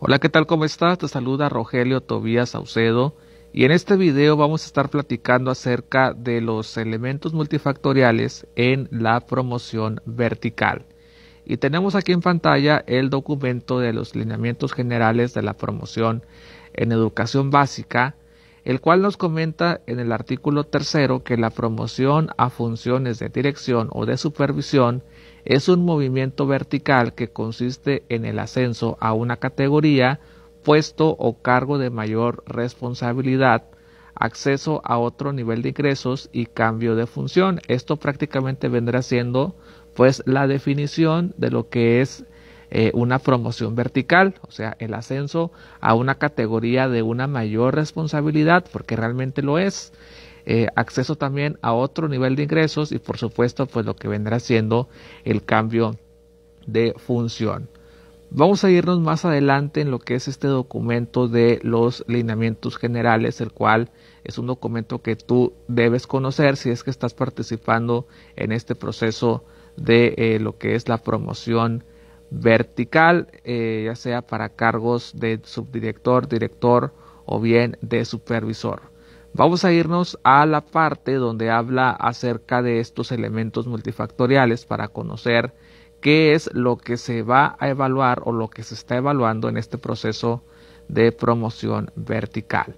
Hola, ¿qué tal? ¿Cómo estás? Te saluda Rogelio Tobías Saucedo y en este video vamos a estar platicando acerca de los elementos multifactoriales en la promoción vertical. Y tenemos aquí en pantalla el documento de los lineamientos generales de la promoción en educación básica, el cual nos comenta en el artículo tercero que la promoción a funciones de dirección o de supervisión es un movimiento vertical que consiste en el ascenso a una categoría, puesto o cargo de mayor responsabilidad, acceso a otro nivel de ingresos y cambio de función. Esto prácticamente vendrá siendo pues la definición de lo que es eh, una promoción vertical, o sea, el ascenso a una categoría de una mayor responsabilidad, porque realmente lo es. Eh, acceso también a otro nivel de ingresos y por supuesto pues lo que vendrá siendo el cambio de función. Vamos a irnos más adelante en lo que es este documento de los lineamientos generales, el cual es un documento que tú debes conocer si es que estás participando en este proceso de eh, lo que es la promoción vertical, eh, ya sea para cargos de subdirector, director o bien de supervisor. Vamos a irnos a la parte donde habla acerca de estos elementos multifactoriales para conocer qué es lo que se va a evaluar o lo que se está evaluando en este proceso de promoción vertical.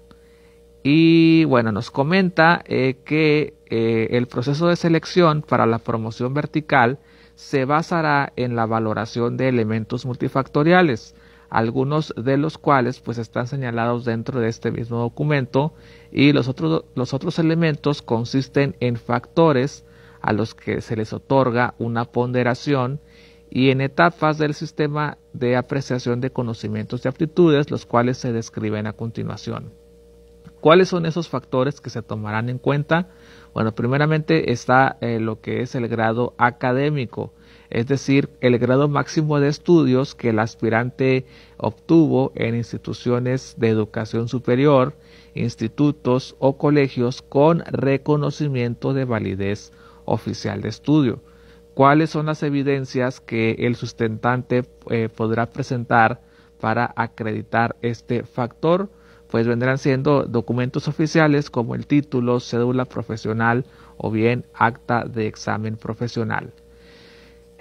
Y bueno, nos comenta eh, que eh, el proceso de selección para la promoción vertical se basará en la valoración de elementos multifactoriales algunos de los cuales pues están señalados dentro de este mismo documento y los otros, elementos consisten en factores a los que se les otorga una ponderación y en etapas del sistema de apreciación de conocimientos y aptitudes, los cuales se describen a continuación. ¿Cuáles son esos factores que se tomarán en cuenta? Bueno, primeramente está eh, lo que es el grado académico es decir, el grado máximo de estudios que el aspirante obtuvo en instituciones de educación superior, institutos o colegios con reconocimiento de validez oficial de estudio. ¿Cuáles son las evidencias que el sustentante eh, podrá presentar para acreditar este factor? Pues vendrán siendo documentos oficiales como el título, cédula profesional o bien acta de examen profesional.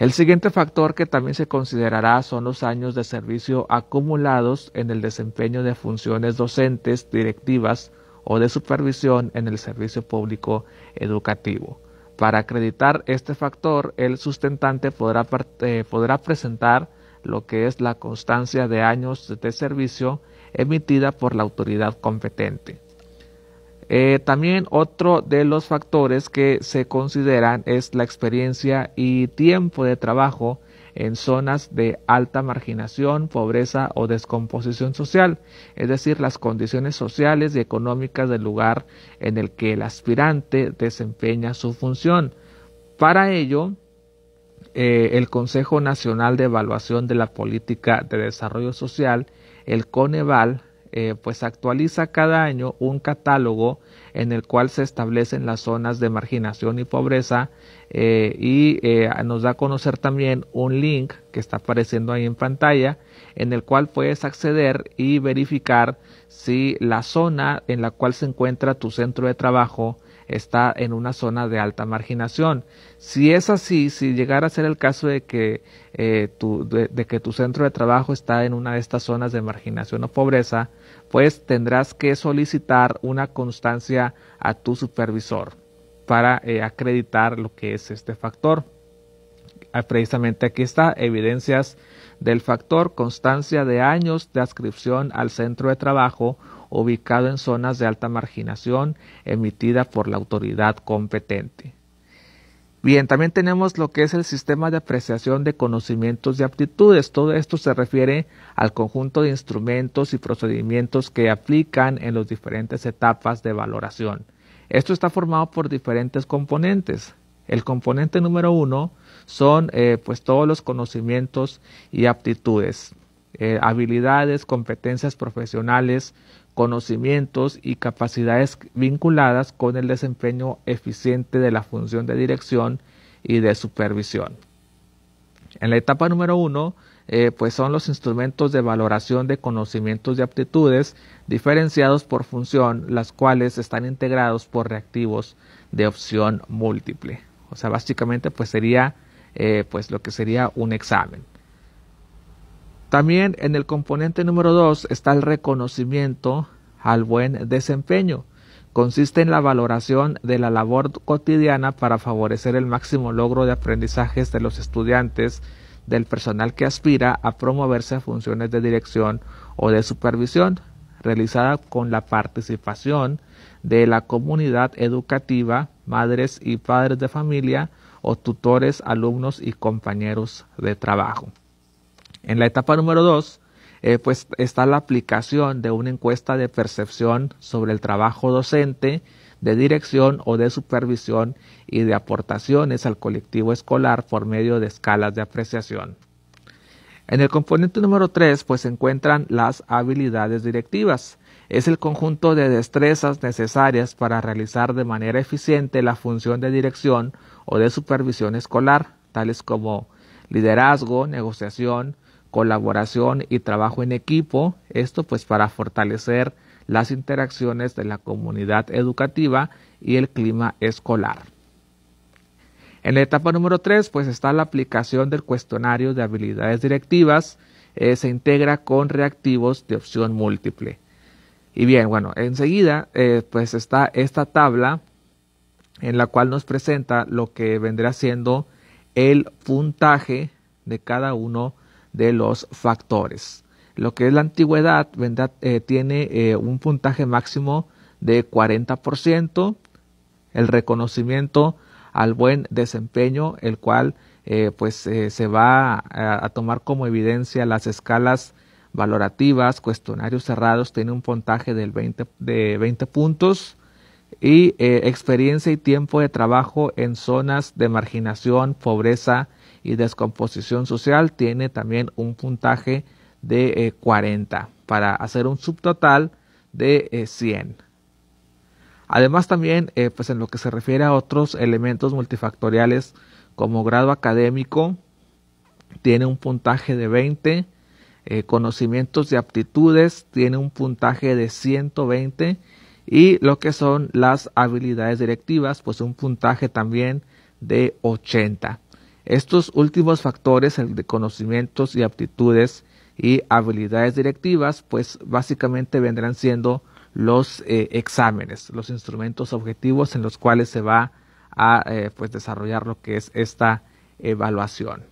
El siguiente factor que también se considerará son los años de servicio acumulados en el desempeño de funciones docentes, directivas o de supervisión en el servicio público educativo. Para acreditar este factor, el sustentante podrá, eh, presentar lo que es la constancia de años de servicio emitida por la autoridad competente. Eh, también otro de los factores que se consideran es la experiencia y tiempo de trabajo en zonas de alta marginación, pobreza o descomposición social, es decir, las condiciones sociales y económicas del lugar en el que el aspirante desempeña su función. Para ello, eh, el Consejo Nacional de Evaluación de la Política de Desarrollo Social, el Coneval, eh, pues actualiza cada año un catálogo en el cual se establecen las zonas de marginación y pobreza eh, y eh, nos da a conocer también un link que está apareciendo ahí en pantalla en el cual puedes acceder y verificar si la zona en la cual se encuentra tu centro de trabajo está en una zona de alta marginación. Si es así, si llegara a ser el caso de que, eh, tu, de, que tu centro de trabajo está en una de estas zonas de marginación o pobreza, pues tendrás que solicitar una constancia a tu supervisor para eh, acreditar lo que es este factor. Ah, precisamente aquí está, evidencias del factor constancia de años de adscripción al centro de trabajo ubicado en zonas de alta marginación emitida por la autoridad competente. Bien, también tenemos lo que es el sistema de apreciación de conocimientos y aptitudes. Todo esto se refiere al conjunto de instrumentos y procedimientos que aplican en las diferentes etapas de valoración. Esto está formado por diferentes componentes. El componente número uno son eh, pues todos los conocimientos y aptitudes, eh, habilidades, competencias profesionales, conocimientos y capacidades vinculadas con el desempeño eficiente de la función de dirección y de supervisión. En la etapa número uno, eh, pues son los instrumentos de valoración de conocimientos y aptitudes diferenciados por función, las cuales están integrados por reactivos de opción múltiple. O sea, básicamente pues sería eh, pues lo que sería un examen. También en el componente número 2 está el reconocimiento al buen desempeño. Consiste en la valoración de la labor cotidiana para favorecer el máximo logro de aprendizajes de los estudiantes, del personal que aspira a promoverse a funciones de dirección o de supervisión, realizada con la participación de la comunidad educativa, madres y padres de familia o tutores, alumnos y compañeros de trabajo. En la etapa número dos, eh, pues está la aplicación de una encuesta de percepción sobre el trabajo docente, de dirección o de supervisión y de aportaciones al colectivo escolar por medio de escalas de apreciación. En el componente número 3, pues se encuentran las habilidades directivas. Es el conjunto de destrezas necesarias para realizar de manera eficiente la función de dirección o de supervisión escolar, tales como liderazgo, negociación, colaboración y trabajo en equipo, esto pues para fortalecer las interacciones de la comunidad educativa y el clima escolar. En la etapa número 3, pues está la aplicación del cuestionario de habilidades directivas, eh, se integra con reactivos de opción múltiple. Y bien, bueno, enseguida eh, pues está esta tabla en la cual nos presenta lo que vendrá siendo el puntaje de cada uno de los factores. Lo que es la antigüedad, eh, tiene eh, un puntaje máximo de 40%, el reconocimiento al buen desempeño, el cual eh, pues se va a, tomar como evidencia las escalas valorativas, cuestionarios cerrados, tiene un puntaje del de 20 puntos, y eh, experiencia y tiempo de trabajo en zonas de marginación, pobreza y descomposición social tiene también un puntaje de 40 eh, para hacer un subtotal de 100. Eh, Además también, pues en lo que se refiere a otros elementos multifactoriales como grado académico, tiene un puntaje de 20, conocimientos y aptitudes tiene un puntaje de 120 y lo que son las habilidades directivas, pues un puntaje también de 80. Estos últimos factores, el de conocimientos y aptitudes y habilidades directivas, pues básicamente vendrán siendo los eh, exámenes, los instrumentos objetivos en los cuales se va a eh, pues desarrollar lo que es esta evaluación.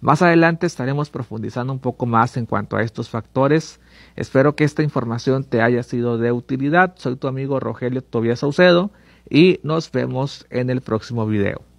Más adelante estaremos profundizando un poco más en cuanto a estos factores. Espero que esta información te haya sido de utilidad. Soy tu amigo Rogelio Tobias Saucedo y nos vemos en el próximo video.